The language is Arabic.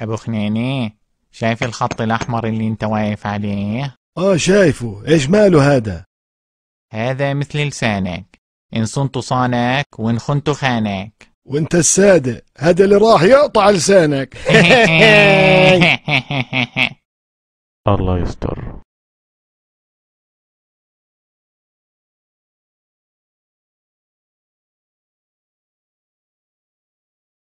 أبو خنيني شايف الخط الأحمر اللي أنت واقف عليه؟ آه شايفه إيش ماله هذا؟ هذا مثل لسانك إن صنت صانك وإن خنت خانك وانت السادة هذا اللي راح يقطع لسانك الله يستر